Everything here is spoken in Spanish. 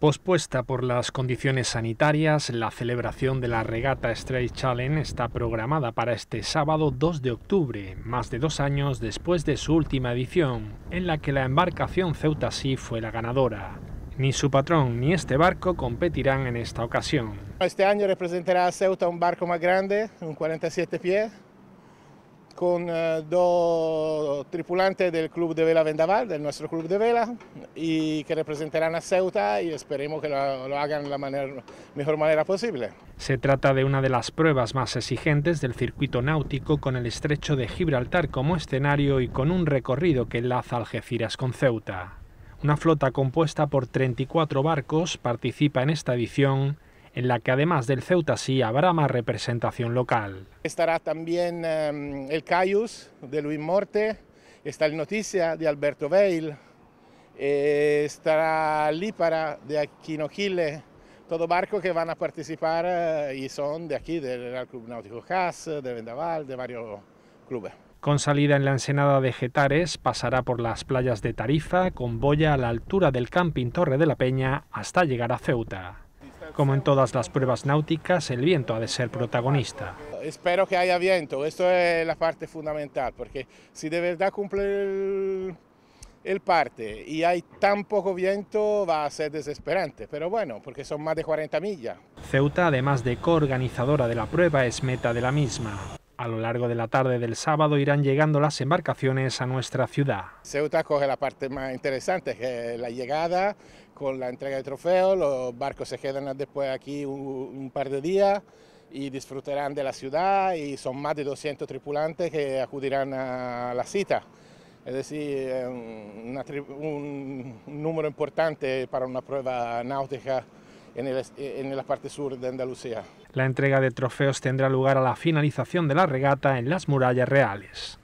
Pospuesta por las condiciones sanitarias, la celebración de la regata Strait Challenge está programada para este sábado 2 de octubre, más de dos años después de su última edición, en la que la embarcación Ceuta sí fue la ganadora. Ni su patrón ni este barco competirán en esta ocasión. Este año representará a Ceuta un barco más grande, un 47 pies, con eh, dos tripulantes del Club de Vela Vendaval, del nuestro Club de Vela, y que representarán a Ceuta y esperemos que lo, hagan de la mejor manera posible. Se trata de una de las pruebas más exigentes del circuito náutico con el estrecho de Gibraltar como escenario y con un recorrido que enlaza Algeciras con Ceuta. Una flota compuesta por 34 barcos participa en esta edición en la que además del Ceuta sí habrá más representación local. Estará también em, el Cayus de Luis Morte, está el Noticia de Alberto Veil, eh, estará Lípara de Aquino Gile, todo barco que van a participar eh, y son de aquí, del Club Náutico Cas, de Vendaval, de varios clubes. Con salida en la ensenada de Getares, pasará por las playas de Tarifa, con boya a la altura del camping Torre de la Peña, hasta llegar a Ceuta. Como en todas las pruebas náuticas, el viento ha de ser protagonista. Espero que haya viento, esto es la parte fundamental, porque si de verdad cumple el, parte y hay tan poco viento va a ser desesperante, pero bueno, porque son más de 40 millas. Ceuta, además de coorganizadora de la prueba, es meta de la misma. A lo largo de la tarde del sábado irán llegando las embarcaciones a nuestra ciudad. Ceuta coge la parte más interesante, que es la llegada con la entrega de trofeos. Los barcos se quedan después aquí un, par de días y disfrutarán de la ciudad y son más de 200 tripulantes que acudirán a la cita. Es decir, un, un número importante para una prueba náutica eh, en, la parte sur de Andalucía. La entrega de trofeos tendrá lugar a la finalización de la regata en las murallas reales.